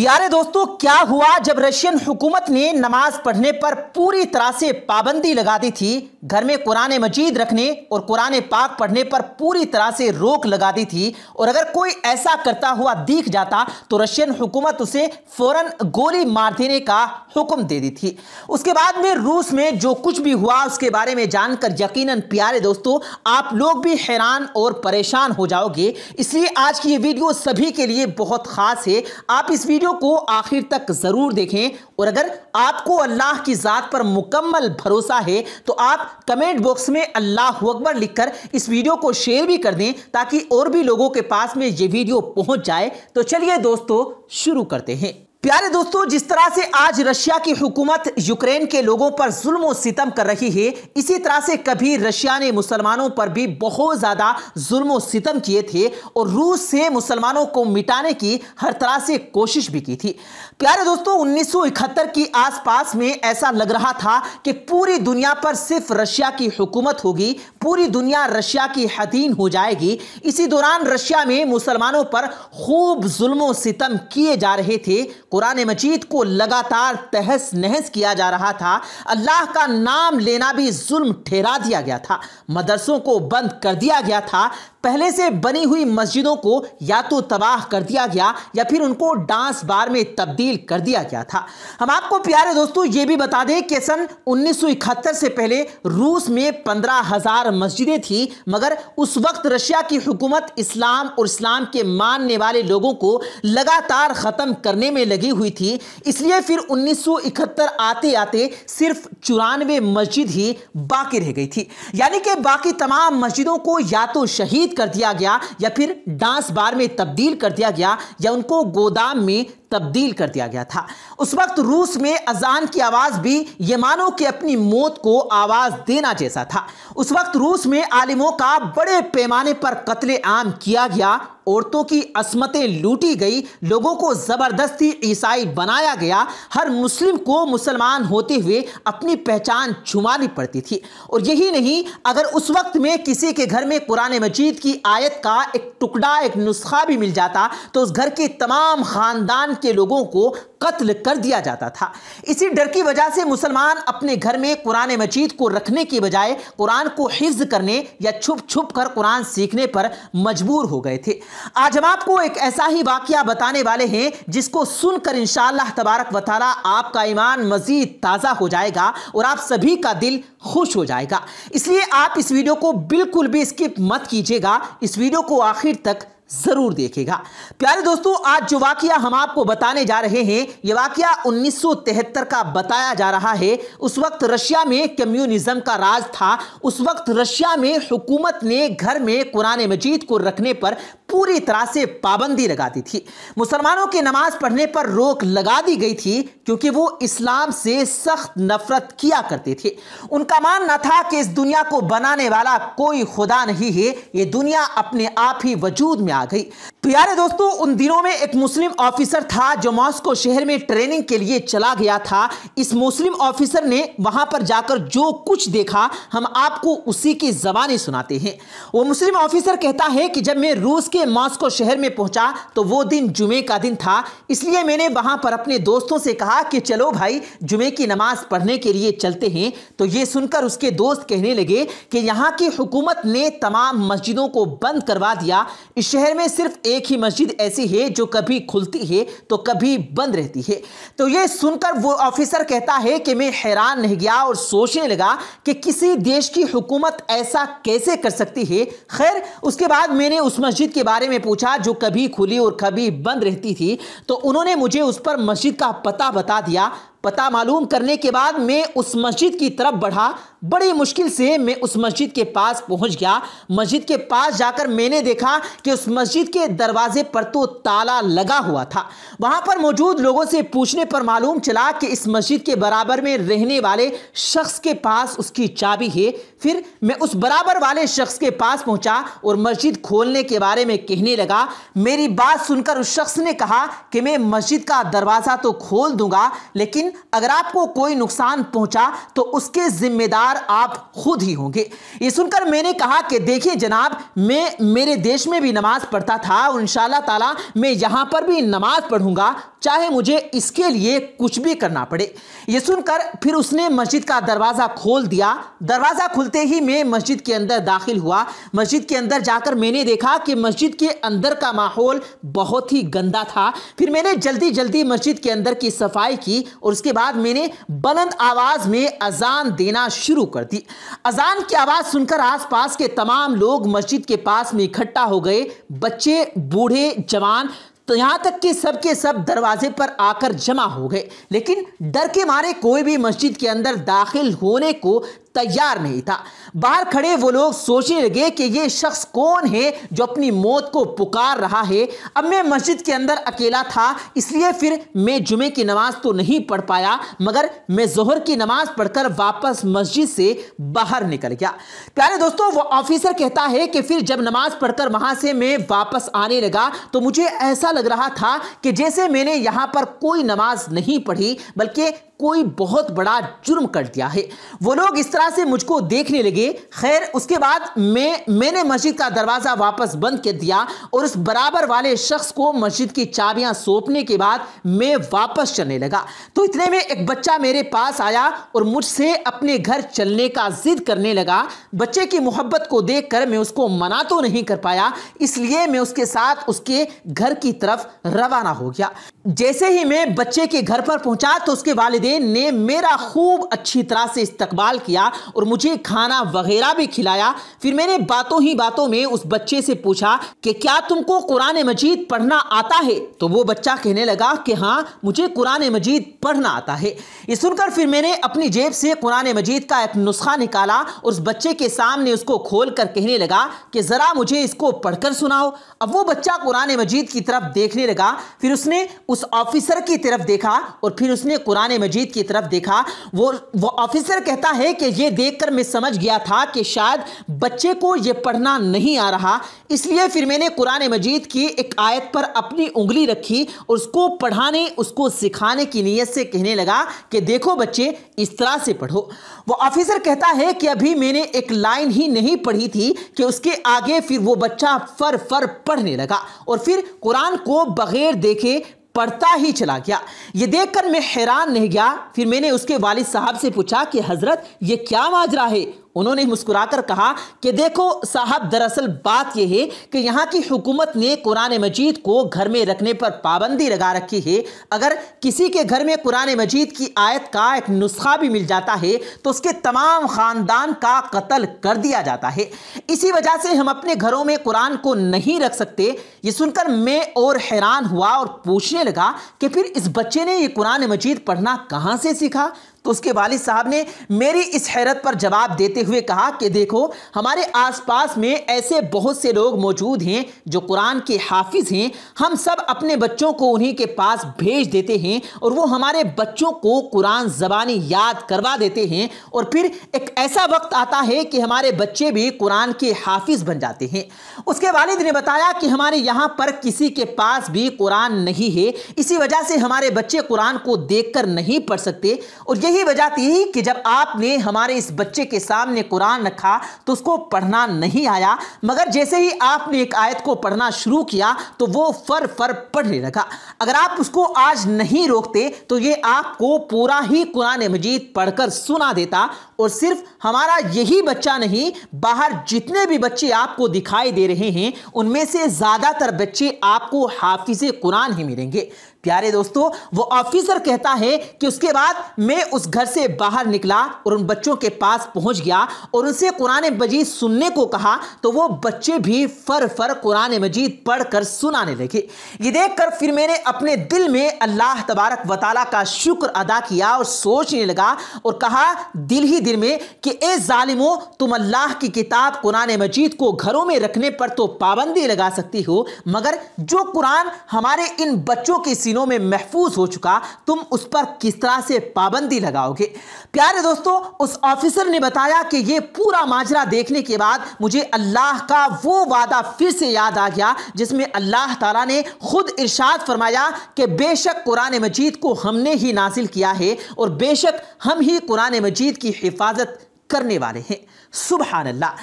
प्यारे दोस्तों क्या हुआ जब रशियन हुकूमत ने नमाज पढ़ने पर पूरी तरह से पाबंदी लगा दी थी घर में कुरान मजीद रखने और कुरान पाक पढ़ने पर पूरी तरह से रोक लगा दी थी और अगर कोई ऐसा करता हुआ दिख जाता तो रशियन हुकूमत उसे फौरन गोली मार देने का हुक्म दे दी थी उसके बाद में रूस में जो कुछ भी हुआ उसके बारे में जानकर यकीन प्यारे दोस्तों आप लोग भी हैरान और परेशान हो जाओगे इसलिए आज की ये वीडियो सभी के लिए बहुत खास है आप इस वीडियो वीडियो को आखिर तक ज़रूर देखें और अगर आपको अल्लाह की ज़ात पर मुकम्मल भरोसा है तो आप कमेंट बॉक्स में अल्लाह अकबर लिखकर इस वीडियो को शेयर भी कर दें ताकि और भी लोगों के पास में ये वीडियो पहुंच जाए तो चलिए दोस्तों शुरू करते हैं प्यारे दोस्तों जिस तरह से आज रशिया की हुकूमत यूक्रेन के लोगों पर जुल्म सितम कर रही है इसी तरह से कभी रशिया ने मुसलमानों पर भी बहुत ज़्यादा जुल्म सितम किए थे और रूस से मुसलमानों को मिटाने की हर तरह से कोशिश भी की थी प्यारे दोस्तों 1971 की आसपास में ऐसा लग रहा था कि पूरी दुनिया पर सिर्फ रशिया की हुकूमत होगी पूरी दुनिया रशिया की हदीन हो जाएगी इसी दौरान रशिया में मुसलमानों पर खूब जुल्म सितम किए जा रहे थे कुरान मजीद को लगातार तहस नहस किया जा रहा था अल्लाह का नाम लेना भी जुल्म ठहरा दिया गया था मदरसों को बंद कर दिया गया था पहले से बनी हुई मस्जिदों को या तो तबाह कर दिया गया या फिर उनको डांस बार में तब्दील कर दिया गया था हम आपको प्यारे दोस्तों ये भी बता दें कि सन उन्नीस से पहले रूस में पंद्रह हजार मस्जिदें थी मगर उस वक्त रशिया की हुकूमत इस्लाम और इस्लाम के मानने वाले लोगों को लगातार ख़त्म करने में लगी हुई थी इसलिए फिर 1971 आते आते सिर्फ चौरानवे मस्जिद ही बाकी रह गई थी यानी कि बाकी तमाम मस्जिदों को या तो शहीद कर दिया गया या फिर डांस बार में तब्दील कर दिया गया या उनको गोदाम में तब्दील कर दिया गया था उस वक्त रूस में अजान की आवाज़ भी यमानों की अपनी मौत को आवाज़ देना जैसा था उस वक्त रूस में आलिमों का बड़े पैमाने पर कत्ले आम किया गया औरतों की असमतें लूटी गई लोगों को ज़बरदस्ती ईसाई बनाया गया हर मुस्लिम को मुसलमान होते हुए अपनी पहचान छुमानी पड़ती थी और यही नहीं अगर उस वक्त में किसी के घर में कुरान मजीद की आयत का एक टुकड़ा एक नुस्खा भी मिल जाता तो उस घर के तमाम ख़ानदान के लोगों को कत्ल कर दिया जाता था इसी डर की वजह से मुसलमान अपने घर में कुरान मजीद को रखने के बजाय कुरान को हिफ्ज करने या छुप छुप कर कुरान सीखने पर मजबूर हो गए थे आज हम आपको एक ऐसा ही वाक्य बताने वाले हैं जिसको सुनकर इन तबारक वाली आपका ईमान मजीद ताज़ा हो जाएगा और आप सभी का दिल खुश हो जाएगा इसलिए आप इस वीडियो को बिल्कुल भी स्किप मत कीजिएगा इस वीडियो को आखिर तक जरूर देखेगा प्यारे दोस्तों आज जो वाक्य हम आपको बताने जा रहे हैं यह वाक्य 1973 का बताया जा रहा है उस वक्त रशिया में कम्युनिज्म का राज था उस वक्त रशिया में हुकूमत ने घर में कुरान मजीद को रखने पर पूरी तरह से पाबंदी लगा दी थी मुसलमानों की नमाज पढ़ने पर रोक लगा दी गई थी क्योंकि वो इस्लाम से सख्त नफरत किया करते थे उनका मानना था कि इस दुनिया को बनाने वाला कोई खुदा नहीं है ये दुनिया अपने आप ही वजूद में आ गई तो प्यारे दोस्तों उन दिनों में एक मुस्लिम ऑफिसर था जो मॉस्को शहर में ट्रेनिंग के लिए चला गया था इस मुस्लिम ऑफिसर ने वहां पर जाकर जो कुछ देखा हम आपको उसी की जबानी सुनाते हैं वो मुस्लिम ऑफिसर कहता है कि जब मैं रूस के मॉस्को शहर में पहुंचा तो वो दिन जुमे का दिन था इसलिए मैंने वहां पर अपने दोस्तों से कहा कि चलो भाई जुमे की नमाज पढ़ने के लिए चलते हैं तो ये सुनकर उसके दोस्त कहने लगे कि यहाँ की हुकूमत ने तमाम मस्जिदों को बंद करवा दिया इस शहर में सिर्फ एक ही मस्जिद ऐसी है जो कभी खुलती है तो कभी बंद रहती है तो ये सुनकर वो ऑफिसर कहता है कि मैं हैरान रह गया और सोचने लगा कि किसी देश की हुकूमत ऐसा कैसे कर सकती है खैर उसके बाद मैंने उस मस्जिद के बारे में पूछा जो कभी खुली और कभी बंद रहती थी तो उन्होंने मुझे उस पर मस्जिद का पता बता दिया पता मालूम करने के बाद मैं उस मस्जिद की तरफ बढ़ा बड़ी मुश्किल से मैं उस मस्जिद के पास पहुंच गया मस्जिद के पास जाकर मैंने देखा कि उस मस्जिद के दरवाजे पर तो ताला लगा हुआ था वहां पर मौजूद लोगों से पूछने पर मालूम चला कि इस मस्जिद के बराबर में रहने वाले शख्स के पास उसकी चाबी है फिर मैं उस बराबर वाले शख्स के पास पहुंचा और मस्जिद खोलने के बारे में कहने लगा मेरी बात सुनकर उस शख्स ने कहा कि मैं मस्जिद का दरवाज़ा तो खोल दूंगा लेकिन अगर आपको कोई नुकसान पहुंचा तो उसके जिम्मेदार आप खुद ही होंगे ये सुनकर मैंने कहा कि देखिए जनाब मैं मेरे देश में भी नमाज पढ़ता था और इन ताला मैं यहाँ पर भी नमाज पढ़ूंगा चाहे मुझे इसके लिए कुछ भी करना पड़े ये सुनकर फिर उसने मस्जिद का दरवाज़ा खोल दिया दरवाज़ा खुलते ही मैं मस्जिद के अंदर दाखिल हुआ मस्जिद के अंदर जाकर मैंने देखा कि मस्जिद के अंदर का माहौल बहुत ही गंदा था फिर मैंने जल्दी जल्दी मस्जिद के अंदर की सफाई की और उसके बाद मैंने बुलंद आवाज में अजान देना शुरू कर दी अजान की आवाज सुनकर आसपास के तमाम लोग मस्जिद के पास में इकट्ठा हो गए बच्चे बूढ़े जवान तो यहाँ तक कि सब के सब दरवाजे पर आकर जमा हो गए लेकिन डर के मारे कोई भी मस्जिद के अंदर दाखिल होने को तैयार नहीं था बाहर खड़े वो लोग सोचने लगे कि ये शख्स कौन है जो अपनी मौत को पुकार रहा है अब मैं मस्जिद के अंदर अकेला था इसलिए फिर मैं जुमे की नमाज तो नहीं पढ़ पाया मगर मैं जोहर की नमाज पढ़कर वापस मस्जिद से बाहर निकल गया प्यारे दोस्तों वो ऑफिसर कहता है कि फिर जब नमाज पढ़कर वहां से मैं वापस आने लगा तो मुझे ऐसा लग रहा था कि जैसे मैंने यहां पर कोई नमाज नहीं पढ़ी बल्कि कोई बहुत बड़ा जुर्म कर दिया है वो लोग इस तरह से मुझको देखने लगे खैर उसके बाद मैं मैंने मस्जिद का दरवाज़ा वापस बंद कर दिया और उस बराबर वाले शख्स को मस्जिद की चाबियां सौंपने के बाद मैं वापस चलने लगा तो इतने में एक बच्चा मेरे पास आया और मुझसे अपने घर चलने का जिद करने लगा बच्चे की मोहब्बत को देख कर मैं उसको मना तो नहीं कर पाया इसलिए मैं उसके साथ उसके घर की तरफ रवाना हो गया जैसे ही मैं बच्चे के घर पर पहुंचा तो उसके वालदे वालदे ने मेरा खूब अच्छी तरह से इस्तकबाल किया और मुझे खाना वगैरह भी खिलाया फिर मैंने बातों ही बातों में उस बच्चे से पूछा कि क्या तुमको कुरान मजीद पढ़ना आता है तो वो बच्चा कहने लगा कि हाँ मुझे कुरान मजीद पढ़ना आता है ये सुनकर फिर मैंने अपनी जेब से कुरान मजीद का एक नुस्खा निकाला और उस बच्चे के सामने उसको खोल कर कहने लगा कि ज़रा मुझे इसको पढ़कर सुनाओ अब वो बच्चा कुरान मजीद की तरफ देखने लगा फिर उसने उस ऑफिसर की तरफ देखा और फिर उसने कुरान मजीद रंजीत की तरफ देखा वो वो ऑफिसर कहता है कि ये देखकर मैं समझ गया था कि शायद बच्चे को ये पढ़ना नहीं आ रहा इसलिए फिर मैंने कुरान मजीद की एक आयत पर अपनी उंगली रखी और उसको पढ़ाने उसको सिखाने की नीयत से कहने लगा कि देखो बच्चे इस तरह से पढ़ो वो ऑफिसर कहता है कि अभी मैंने एक लाइन ही नहीं पढ़ी थी कि उसके आगे फिर वो बच्चा फर फर पढ़ने लगा और फिर कुरान को बगैर देखे पढ़ता ही चला गया ये देखकर मैं हैरान रह गया फिर मैंने उसके वालिद साहब से पूछा कि हज़रत ये क्या माजरा है उन्होंने मुस्कुराकर कहा कि देखो साहब दरअसल बात यह है कि यहाँ की हुकूमत ने कुरान मजीद को घर में रखने पर पाबंदी लगा रखी है अगर किसी के घर में कुरान मजीद की आयत का एक नुस्खा भी मिल जाता है तो उसके तमाम ख़ानदान का कत्ल कर दिया जाता है इसी वजह से हम अपने घरों में कुरान को नहीं रख सकते ये सुनकर मैं और हैरान हुआ और पूछने लगा कि फिर इस बच्चे ने यह कुरान मजीद पढ़ना कहाँ से सीखा तो उसके वालिद साहब ने मेरी इस हैरत पर जवाब देते हुए कहा कि देखो हमारे आसपास में ऐसे बहुत से लोग मौजूद हैं जो कुरान के हाफिज़ हैं हम सब अपने बच्चों को उन्हीं के पास भेज देते हैं और वो हमारे बच्चों को कुरान ज़बानी याद करवा देते हैं और फिर एक ऐसा वक्त आता है कि हमारे बच्चे भी कुरान के हाफिज़ बन जाते हैं उसके वालिद ने बताया कि हमारे यहाँ पर किसी के पास भी कुरान नहीं है इसी वजह से हमारे बच्चे कुरान को कर नहीं पढ़ सकते और यही यही वजह थी कि जब आपने हमारे इस बच्चे के सामने कुरान रखा तो उसको पढ़ना नहीं आया मगर जैसे ही आपने एक आयत को पढ़ना शुरू किया तो वो फर फर पढ़ने लगा अगर आप उसको आज नहीं रोकते तो ये आपको पूरा ही कुरान मजीद पढ़कर सुना देता और सिर्फ हमारा यही बच्चा नहीं बाहर जितने भी बच्चे आपको दिखाई दे रहे हैं उनमें से ज़्यादातर बच्चे आपको हाफिज कुरान ही मिलेंगे प्यारे दोस्तों वो ऑफिसर कहता है कि उसके बाद मैं उस घर से बाहर निकला और उन बच्चों के पास पहुंच गया और उनसे कुरान मजीद सुनने को कहा तो वो बच्चे भी फर फर कुरान मजीद पढ़कर सुनाने लगे ये देखकर फिर मैंने अपने दिल में अल्लाह तबारक वताला का शुक्र अदा किया और सोचने लगा और कहा दिल ही दिल में कि ए ालिमो तुम अल्लाह की किताब कुरान मजीद को घरों में रखने पर तो पाबंदी लगा सकती हो मगर जो कुरान हमारे इन बच्चों के सीनों में महफूज हो चुका तुम उस पर किस तरह से पाबंदी लगा लगाओगे प्यारे दोस्तों उस ऑफिसर ने बताया कि ये पूरा माजरा देखने के बाद मुझे अल्लाह का वो वादा फिर से याद आ गया जिसमें अल्लाह ताला ने खुद इरशाद फरमाया कि बेशक कुरान मजीद को हमने ही नासिल किया है और बेशक हम ही कुरान मजीद की हिफाजत करने वाले हैं सुबहानल्ला